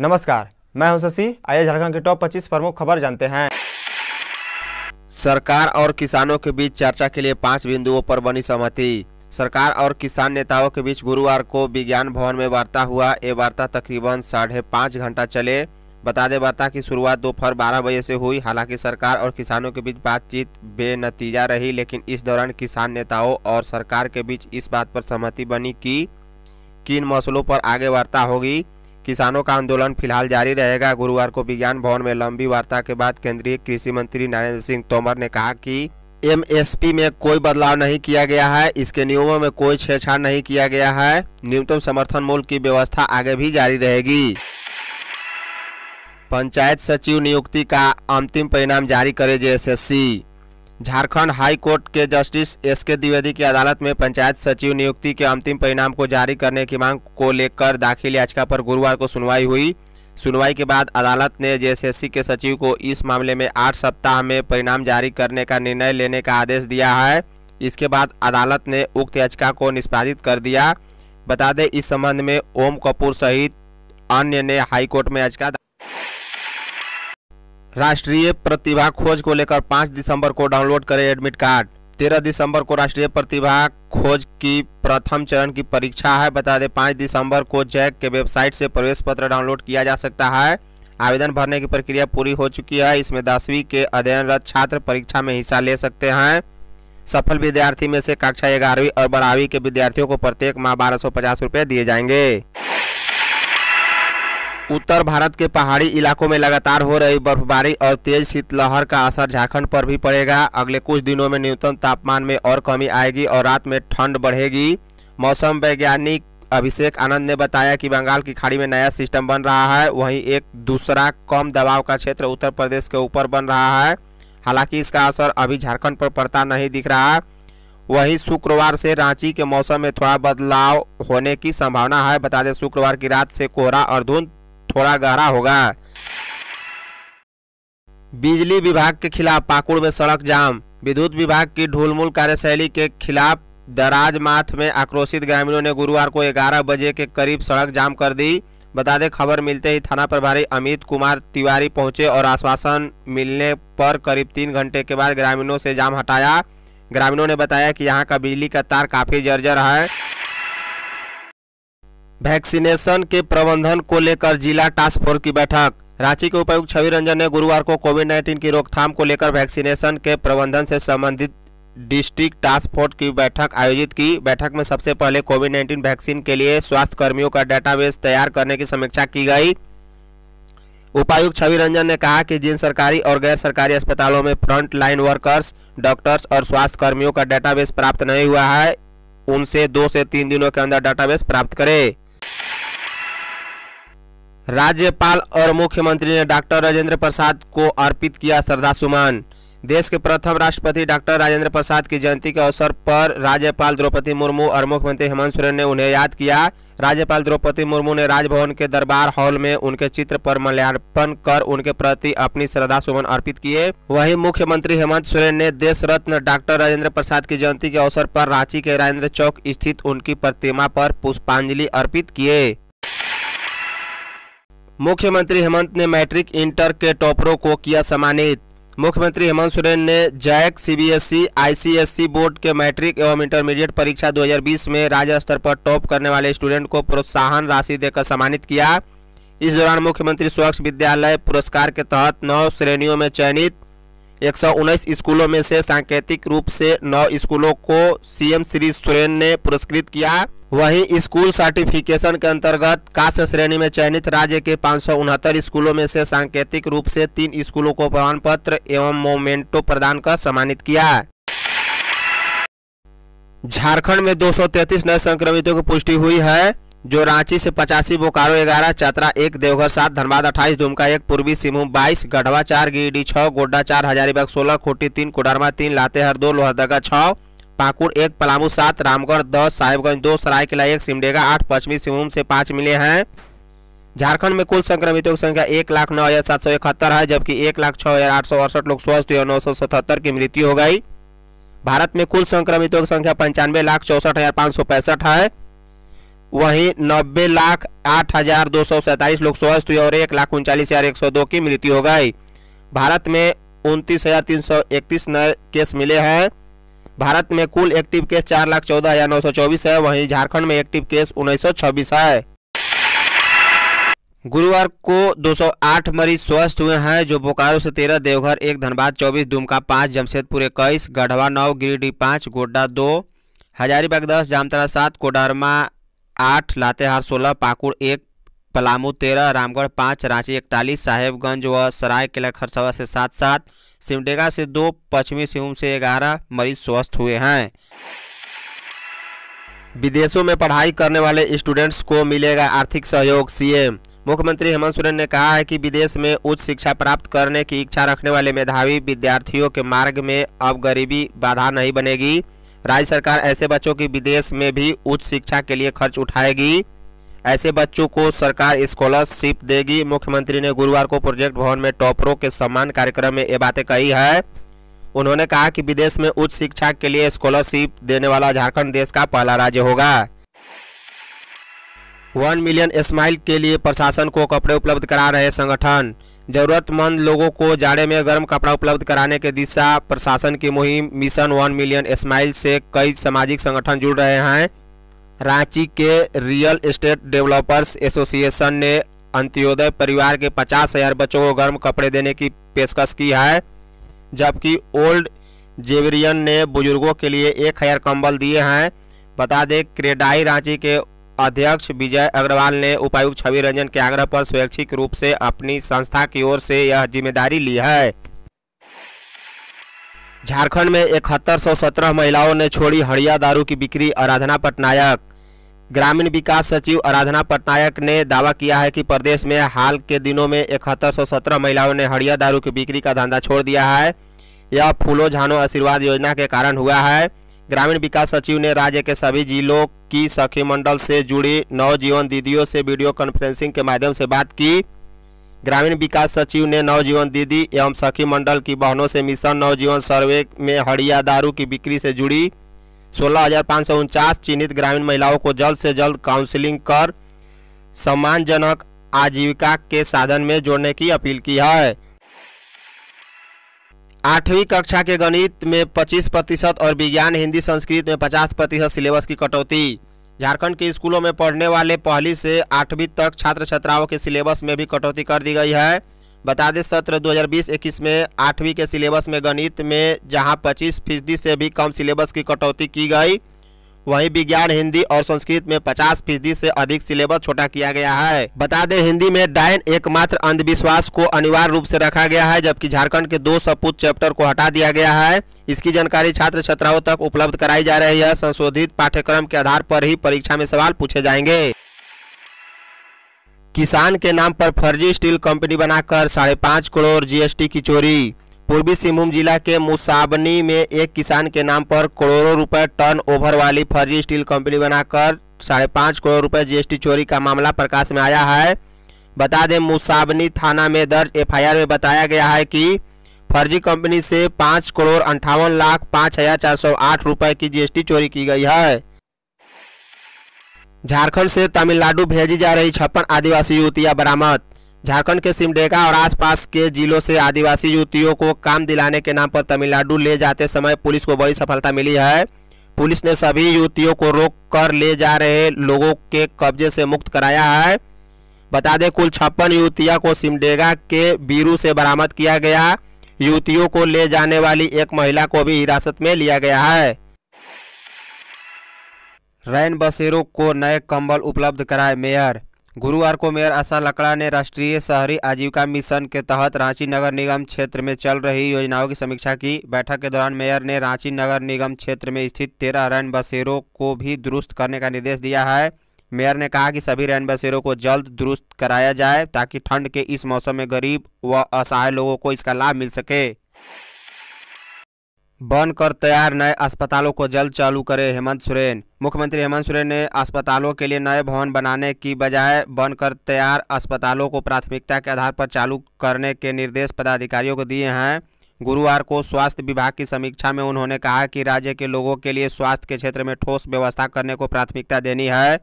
नमस्कार मैं हूं शशि आइए झारखंड के टॉप 25 प्रमुख खबर जानते हैं सरकार और किसानों के बीच चर्चा के लिए पांच बिंदुओं पर बनी सहमति सरकार और किसान नेताओं के बीच गुरुवार को विज्ञान भवन में वार्ता हुआ ये वार्ता तकरीबन साढ़े पाँच घंटा चले बता दें वार्ता की शुरुआत दोपहर बारह बजे से हुई हालांकि सरकार और किसानों के बीच बातचीत बेनतीजा रही लेकिन इस दौरान किसान नेताओं और सरकार के बीच इस बात पर सहमति बनी कि किन मसलों पर आगे वार्ता होगी किसानों का आंदोलन फिलहाल जारी रहेगा गुरुवार को विज्ञान भवन में लंबी वार्ता के बाद केंद्रीय कृषि मंत्री नरेंद्र सिंह तोमर ने कहा कि एमएसपी में कोई बदलाव नहीं किया गया है इसके नियमों में कोई छेड़छाड़ नहीं किया गया है न्यूनतम समर्थन मूल्य की व्यवस्था आगे भी जारी रहेगी पंचायत सचिव नियुक्ति का अंतिम परिणाम जारी करे जेएसएससी झारखंड हाई कोर्ट के जस्टिस एस के द्विवेदी की अदालत में पंचायत सचिव नियुक्ति के अंतिम परिणाम को जारी करने की मांग को लेकर दाखिल याचिका पर गुरुवार को सुनवाई हुई सुनवाई के बाद अदालत ने जेएसएससी के सचिव को इस मामले में आठ सप्ताह में परिणाम जारी करने का निर्णय लेने का आदेश दिया है इसके बाद अदालत ने उक्त याचिका को निष्पादित कर दिया बता दें इस संबंध में ओम कपूर सहित अन्य ने हाईकोर्ट में याचिका राष्ट्रीय प्रतिभा खोज को लेकर पाँच दिसंबर को डाउनलोड करें एडमिट कार्ड तेरह दिसंबर को राष्ट्रीय प्रतिभा खोज की प्रथम चरण की परीक्षा है बता दें पाँच दिसंबर को जैक के वेबसाइट से प्रवेश पत्र डाउनलोड किया जा सकता है आवेदन भरने की प्रक्रिया पूरी हो चुकी है इसमें दसवीं के अध्ययनरत छात्र परीक्षा में हिस्सा ले सकते हैं सफल विद्यार्थी में से कक्षा ग्यारहवीं और बारहवीं के विद्यार्थियों को प्रत्येक माह बारह सौ पचास रुपये दिए जाएंगे उत्तर भारत के पहाड़ी इलाकों में लगातार हो रही बर्फबारी और तेज शीतलहर का असर झारखंड पर भी पड़ेगा अगले कुछ दिनों में न्यूनतम तापमान में और कमी आएगी और रात में ठंड बढ़ेगी मौसम वैज्ञानिक अभिषेक आनंद ने बताया कि बंगाल की खाड़ी में नया सिस्टम बन रहा है वहीं एक दूसरा कम दबाव का क्षेत्र उत्तर प्रदेश के ऊपर बन रहा है हालांकि इसका असर अभी झारखंड पर पड़ता नहीं दिख रहा है वहीं शुक्रवार से रांची के मौसम में थोड़ा बदलाव होने की संभावना है बता दें शुक्रवार की रात से कोहरा और धुंध थोड़ा गहरा होगा बिजली विभाग के खिलाफ पाकुड़ में सड़क जाम विद्युत विभाग की ढुलमुल कार्यशैली के खिलाफ दराज माथ में आक्रोशित ग्रामीणों ने गुरुवार को 11 बजे के करीब सड़क जाम कर दी बता दें खबर मिलते ही थाना प्रभारी अमित कुमार तिवारी पहुंचे और आश्वासन मिलने पर करीब तीन घंटे के बाद ग्रामीणों से जाम हटाया ग्रामीणों ने बताया कि यहाँ का बिजली का तार काफ़ी जर्जर है वैक्सीनेशन के प्रबंधन को लेकर जिला टास्क फोर्स की बैठक रांची के उपायुक्त छवि रंजन ने गुरुवार को कोविड 19 की रोकथाम को लेकर वैक्सीनेशन के प्रबंधन से संबंधित डिस्ट्रिक्ट टास्क फोर्स की बैठक आयोजित की बैठक में सबसे पहले कोविड 19 वैक्सीन के लिए स्वास्थ्य कर्मियों का डेटाबेस तैयार करने की समीक्षा की गई उपायुक्त छवि रंजन ने कहा कि जिन सरकारी और गैर सरकारी अस्पतालों में फ्रंट लाइन वर्कर्स डॉक्टर्स और स्वास्थ्य कर्मियों का डेटाबेस प्राप्त नहीं हुआ है उनसे दो से तीन दिनों के अंदर डाटाबेस प्राप्त करें राज्यपाल और मुख्यमंत्री ने डॉक्टर राजेंद्र प्रसाद को अर्पित किया श्रद्धा सुमन देश के प्रथम राष्ट्रपति डॉक्टर राजेंद्र प्रसाद की जयंती के अवसर पर राज्यपाल द्रौपदी मुर्मू और मुख्यमंत्री हेमंत सोरेन ने उन्हें याद किया राज्यपाल द्रौपदी मुर्मू ने राजभवन के दरबार हॉल में उनके चित्र पर माल्यार्पण कर उनके प्रति अपनी श्रद्धा सुमन अर्पित किए वहीं मुख्यमंत्री हेमंत सोरेन ने देश रत्न डॉक्टर राजेंद्र प्रसाद की जयंती के अवसर पर रांची के राजेंद्र चौक स्थित उनकी प्रतिमा पर पुष्पांजलि अर्पित किए मुख्यमंत्री हेमंत ने मैट्रिक इंटर के टॉपरों को किया सम्मानित मुख्यमंत्री हेमंत सोरेन ने जैक सीबीएसई आईसीएसई बोर्ड के मैट्रिक एवं इंटरमीडिएट परीक्षा 2020 में राज्य स्तर पर टॉप करने वाले स्टूडेंट को प्रोत्साहन राशि देकर सम्मानित किया इस दौरान मुख्यमंत्री स्वच्छ विद्यालय पुरस्कार के तहत नौ श्रेणियों में चयनित एक स्कूलों में से सांकेतिक रूप से 9 स्कूलों को सीएम श्री सोरेन ने पुरस्कृत किया वहीं स्कूल सर्टिफिकेशन के अंतर्गत कास्ट श्रेणी में चयनित राज्य के पाँच स्कूलों में से सांकेतिक रूप से तीन स्कूलों को प्रमाण पत्र एवं मोमेंटो प्रदान कर सम्मानित किया झारखंड में 233 नए संक्रमितों की पुष्टि हुई है जो रांची से पचासी बोकारो ग्यारह चतरा एक देवघर सात धनबाद अट्ठाईस दुमका एक पूर्वी सिंहभूम बाईस गढ़वा चार गिरडी छः गोड्डा चार हजारीबाग सोलह खोटी तीन कोडरमा तीन लातेहर दो लोहरदगा छः पाकुड़ एक पलामू सात रामगढ़ दस साहिबगंज दो सरायकला एक सिमडेगा आठ पश्चिमी सिंहभूम से पाँच मिले हैं झारखंड में कुल संक्रमितों की संख्या एक लाख नौ हजार सात सौ इकहत्तर है जबकि एक लाख छः हजार आठ सौ अड़सठ लोग स्वस्थ और नौ सौ सतहत्तर की मृत्यु हो गई भारत में कुल संक्रमितों की संख्या पंचानवे लाख चौसठ हजार पाँच सौ पैंसठ है वहीं नब्बे लाख आठ हजार दो सौ सैंतालीस लोग स्वस्थ हुए और एक लाख उनचालीस हजार एक सौ दो की मृत्यु हो गई भारत में उनतीस हजार तीन सौ इकतीस नए केस मिले हैं भारत में कुल एक्टिव केस चार लाख चौदह हजार नौ सौ चौबीस है वहीं झारखंड में एक्टिव केस उन्नीस सौ छब्बीस है गुरुवार को 208 मरीज स्वस्थ हुए हैं जो बोकारो से 13, देवघर एक धनबाद 24, दुमका पांच जमशेदपुर इक्कीस गढ़वा नौ गिरिडीह पांच गोड्डा दो हजारीबाग दस जामतरा सात कोडरमा आठ लातेहार सोलह पाकुड़ एक पलामू तेरह रामगढ़ पाँच रांची इकतालीस साहेबगंज व सराय किला खरसवा से सात सात सिमडेगा से दो पश्चिमी सिंहभूम से ग्यारह मरीज स्वस्थ हुए हैं विदेशों में पढ़ाई करने वाले स्टूडेंट्स को मिलेगा आर्थिक सहयोग सीएम मुख्यमंत्री हेमंत सोरेन ने कहा है कि विदेश में उच्च शिक्षा प्राप्त करने की इच्छा रखने वाले मेधावी विद्यार्थियों के मार्ग में अब गरीबी बाधा नहीं बनेगी राज्य सरकार ऐसे बच्चों की विदेश में भी उच्च शिक्षा के लिए खर्च उठाएगी ऐसे बच्चों को सरकार स्कॉलरशिप देगी मुख्यमंत्री ने गुरुवार को प्रोजेक्ट भवन में टॉपरों के सम्मान कार्यक्रम में ये बातें कही है उन्होंने कहा कि विदेश में उच्च शिक्षा के लिए स्कॉलरशिप देने वाला झारखंड देश का पहला राज्य होगा वन मिलियन स्माइल के लिए प्रशासन को कपड़े उपलब्ध करा रहे संगठन जरूरतमंद लोगों को जाड़े में गर्म कपड़ा उपलब्ध कराने के दिशा प्रशासन की मुहिम मिशन वन मिलियन स्माइल से कई सामाजिक संगठन जुड़ रहे हैं रांची के रियल एस्टेट डेवलपर्स एसोसिएशन ने अंत्योदय परिवार के पचास हजार बच्चों को गर्म कपड़े देने की पेशकश की है जबकि ओल्ड जेवरियन ने बुजुर्गों के लिए एक हजार कंबल दिए हैं बता दें क्रेडाई रांची के अध्यक्ष विजय अग्रवाल ने उपायुक्त छवि रंजन के आग्रह पर स्वैच्छिक रूप से अपनी संस्था की ओर से यह जिम्मेदारी ली है झारखंड में इकहत्तर सौ सत्रह महिलाओं ने छोड़ी हड़िया दारू की बिक्री आराधना पटनायक ग्रामीण विकास सचिव आराधना पटनायक ने दावा किया है कि प्रदेश में हाल के दिनों में इकहत्तर सौ सत्रह महिलाओं ने हड़िया दारू की बिक्री का धंधा छोड़ दिया है यह फूलो झानो आशीर्वाद योजना के कारण हुआ है ग्रामीण विकास सचिव ने राज्य के सभी जिलों की सखी मंडल से जुड़ी नवजीवन दीदियों से वीडियो कॉन्फ्रेंसिंग के माध्यम से बात की ग्रामीण विकास सचिव ने नवजीवन दीदी एवं सखी मंडल की बहनों से मिशन नवजीवन सर्वे में हड़िया दारू की बिक्री से जुड़ी सोलह चिन्हित ग्रामीण महिलाओं को जल्द से जल्द काउंसिलिंग कर सम्मानजनक आजीविका के साधन में जोड़ने की अपील की है आठवीं कक्षा के गणित में 25 प्रतिशत और विज्ञान हिंदी संस्कृत में 50 प्रतिशत सिलेबस की कटौती झारखंड के स्कूलों में पढ़ने वाले पहली से आठवीं तक छात्र छात्राओं के सिलेबस में भी कटौती कर दी गई है बता दें सत्र 2020-21 में आठवीं के सिलेबस में गणित में जहां 25 फीसदी से भी कम सिलेबस की कटौती की गई वहीं विज्ञान हिंदी और संस्कृत में पचास फीसदी से अधिक सिलेबस छोटा किया गया है बता दें हिंदी में डायन एकमात्र अंधविश्वास को अनिवार्य रूप से रखा गया है जबकि झारखंड के दो सपूत चैप्टर को हटा दिया गया है इसकी जानकारी छात्र छात्राओं तक उपलब्ध कराई जा रही है संशोधित पाठ्यक्रम के आधार पर ही परीक्षा में सवाल पूछे जाएंगे किसान के नाम पर फर्जी स्टील कंपनी बनाकर साढ़े पाँच करोड़ जीएसटी की चोरी पूर्वी सिंहभूम जिला के मुसाबनी में एक किसान के नाम पर करोड़ों रुपए टर्न ओवर वाली फर्जी स्टील कंपनी बनाकर साढ़े पाँच करोड़ रुपए जीएसटी चोरी का मामला प्रकाश में आया है बता दें मुसाबनी थाना में दर्ज एफआईआर में बताया गया है कि फर्जी कंपनी से पाँच करोड़ अंठावन लाख पाँच हजार चार सौ आठ रुपये की जीएसटी चोरी की गई है झारखंड से तमिलनाडु भेजी जा रही छप्पन आदिवासी युवतियाँ बरामद झारखंड के सिमडेगा और आसपास के जिलों से आदिवासी युवतियों को काम दिलाने के नाम पर तमिलनाडु ले जाते समय पुलिस को बड़ी सफलता मिली है पुलिस ने सभी युवतियों को रोक कर ले जा रहे लोगों के कब्जे से मुक्त कराया है बता दें कुल छप्पन युवतियों को सिमडेगा के बीरू से बरामद किया गया युवतियों को ले जाने वाली एक महिला को भी हिरासत में लिया गया है रैन बसेरों को नए कंबल उपलब्ध कराए मेयर गुरुवार को मेयर आशा लकड़ा ने राष्ट्रीय शहरी आजीविका मिशन के तहत रांची नगर निगम क्षेत्र में चल रही योजनाओं की समीक्षा की बैठक के दौरान मेयर ने रांची नगर निगम क्षेत्र में स्थित तेरह रैन बसेरों को भी दुरुस्त करने का निर्देश दिया है मेयर ने कहा कि सभी रैन बसेरों को जल्द दुरुस्त कराया जाए ताकि ठंड के इस मौसम में गरीब व असहाय लोगों को इसका लाभ मिल सके बनकर तैयार नए अस्पतालों को जल्द चालू करें हेमंत सोरेन मुख्यमंत्री हेमंत सोरेन ने अस्पतालों के लिए नए भवन बनाने की बजाय बनकर तैयार अस्पतालों को प्राथमिकता के आधार पर चालू करने के निर्देश पदाधिकारियों को दिए हैं गुरुवार को स्वास्थ्य विभाग की समीक्षा में उन्होंने कहा कि राज्य के लोगों के लिए स्वास्थ्य के क्षेत्र में ठोस व्यवस्था करने को प्राथमिकता देनी है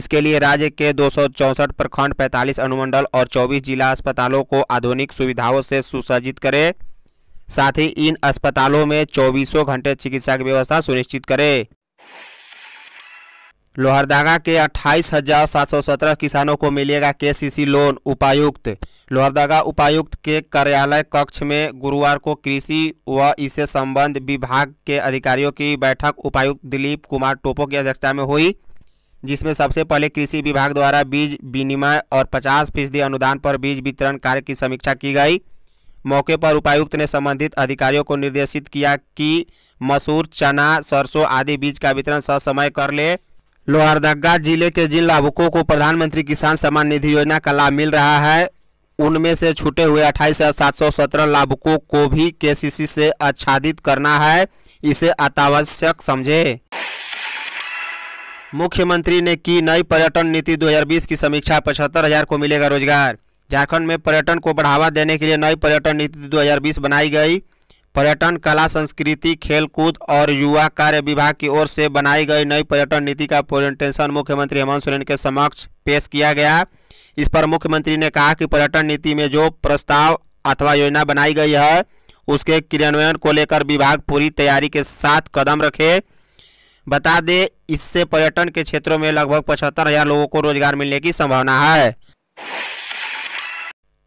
इसके लिए राज्य के दो प्रखंड 45 अनुमंडल और 24 जिला अस्पतालों को आधुनिक सुविधाओं से सुसज्जित करें साथ ही इन अस्पतालों में चौबीसों घंटे चिकित्सा की व्यवस्था सुनिश्चित करे लोहरदागा के अट्ठाईस हजार सात सौ सत्रह किसानों को मिलेगा केसीसी लोन उपायुक्त लोहरदागा उपायुक्त के कार्यालय कक्ष में गुरुवार को कृषि व इससे संबंध विभाग के अधिकारियों की बैठक उपायुक्त दिलीप कुमार टोपो की अध्यक्षता में हुई जिसमें सबसे पहले कृषि विभाग द्वारा बीज विनिमय और 50 फीसदी अनुदान पर बीज वितरण कार्य की समीक्षा की गई मौके पर उपायुक्त ने संबंधित अधिकारियों को निर्देशित किया कि मसूर चना सरसों आदि बीज का वितरण ससमय कर ले लोहरदगा जिले के जिन लाभुकों को प्रधानमंत्री किसान सम्मान निधि योजना का लाभ मिल रहा है उनमें से छूटे हुए अट्ठाईस हजार सात सौ सत्रह लाभुकों को भी सी से आच्छादित करना है इसे अत्यावश्यक समझे मुख्यमंत्री ने की नई पर्यटन नीति 2020 की समीक्षा पचहत्तर हजार को मिलेगा रोजगार झारखंड में पर्यटन को बढ़ावा देने के लिए नई पर्यटन नीति 2020 बनाई गई पर्यटन कला संस्कृति खेलकूद और युवा कार्य विभाग की ओर से बनाई गई नई पर्यटन नीति का प्रेजेंटेशन मुख्यमंत्री हेमंत सोरेन के समक्ष पेश किया गया इस पर मुख्यमंत्री ने कहा कि पर्यटन नीति में जो प्रस्ताव अथवा योजना बनाई गई है उसके क्रियान्वयन को लेकर विभाग पूरी तैयारी के साथ कदम रखे बता दें इससे पर्यटन के क्षेत्रों में लगभग पचहत्तर हजार लोगों को रोजगार मिलने की संभावना है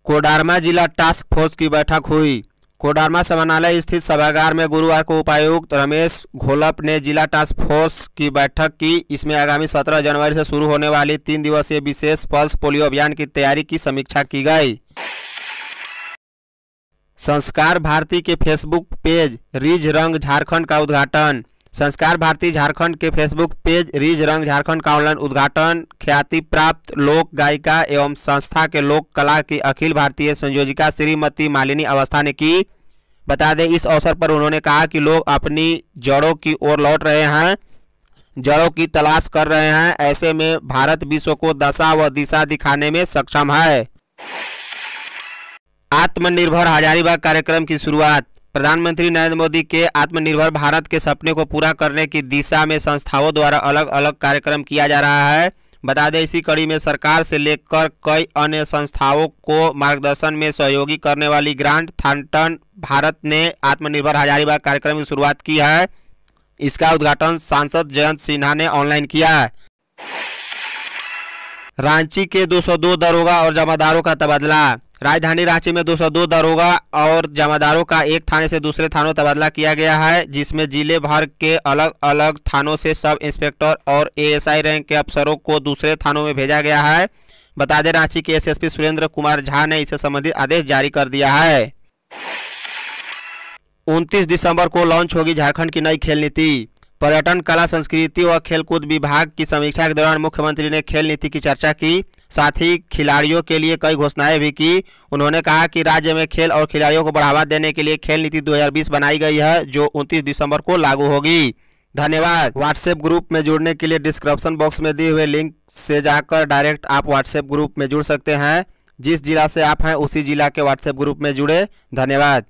कोडारमा जिला टास्क फोर्स की बैठक हुई कोडारमा समानालय स्थित सभागार में गुरुवार को उपायुक्त रमेश घोलप ने जिला टास्क फोर्स की बैठक की इसमें आगामी 17 जनवरी से शुरू होने वाली तीन दिवसीय विशेष पल्स पोलियो अभियान की तैयारी की समीक्षा की गई संस्कार भारती के फेसबुक पेज रिज रंग झारखंड का उद्घाटन संस्कार भारती झारखंड के फेसबुक पेज रिज रंग झारखंड का ऑनलाइन उद्घाटन ख्याति प्राप्त लोक गायिका एवं संस्था के लोक कला की अखिल भारतीय संयोजिका श्रीमती मालिनी अवस्था ने की बता दें इस अवसर पर उन्होंने कहा कि लोग अपनी जड़ों की ओर लौट रहे हैं जड़ों की तलाश कर रहे हैं ऐसे में भारत विश्व को दशा व दिशा दिखाने में सक्षम है आत्मनिर्भर हजारीबाग कार्यक्रम की शुरुआत प्रधानमंत्री नरेंद्र मोदी के आत्मनिर्भर भारत के सपने को पूरा करने की दिशा में संस्थाओं द्वारा अलग अलग कार्यक्रम किया जा रहा है बता दें इसी कड़ी में सरकार से लेकर कई अन्य संस्थाओं को मार्गदर्शन में सहयोगी करने वाली ग्रांट थानटन भारत ने आत्मनिर्भर हजारीबाग कार्यक्रम की शुरुआत की है इसका उद्घाटन सांसद जयंत सिन्हा ने ऑनलाइन किया है रांची के 202 दरोगा और जमादारों का तबादला राजधानी रांची में 202 दरोगा और जमादारों का एक थाने से दूसरे थानों तबादला किया गया है जिसमें जिले भर के अलग अलग थानों से सब इंस्पेक्टर और एएसआई रैंक के अफसरों को दूसरे थानों में भेजा गया है बता दें रांची के एसएसपी सुरेंद्र कुमार झा ने इसे संबंधित आदेश जारी कर दिया है उनतीस दिसंबर को लॉन्च होगी झारखंड की नई खेल नीति पर्यटन कला संस्कृति व खेलकूद विभाग की समीक्षा के दौरान मुख्यमंत्री ने खेल नीति की चर्चा की साथ ही खिलाड़ियों के लिए कई घोषणाएं भी की उन्होंने कहा कि राज्य में खेल और खिलाड़ियों को बढ़ावा देने के लिए खेल नीति 2020 बनाई गई है जो 29 दिसंबर को लागू होगी धन्यवाद व्हाट्सएप ग्रुप में जुड़ने के लिए डिस्क्रिप्शन बॉक्स में दिए हुए लिंक से जाकर डायरेक्ट आप व्हाट्सएप ग्रुप में जुड़ सकते हैं जिस जिला से आप हैं उसी जिला के व्हाट्सएप ग्रुप में जुड़े धन्यवाद